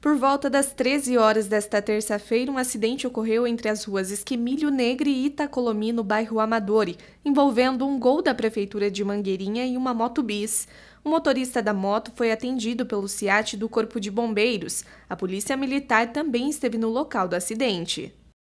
Por volta das 13 horas desta terça-feira, um acidente ocorreu entre as ruas Esquemilho Negre e Itacolomi, no bairro Amadori, envolvendo um gol da Prefeitura de Mangueirinha e uma moto bis. O motorista da moto foi atendido pelo SIAT do Corpo de Bombeiros. A Polícia Militar também esteve no local do acidente.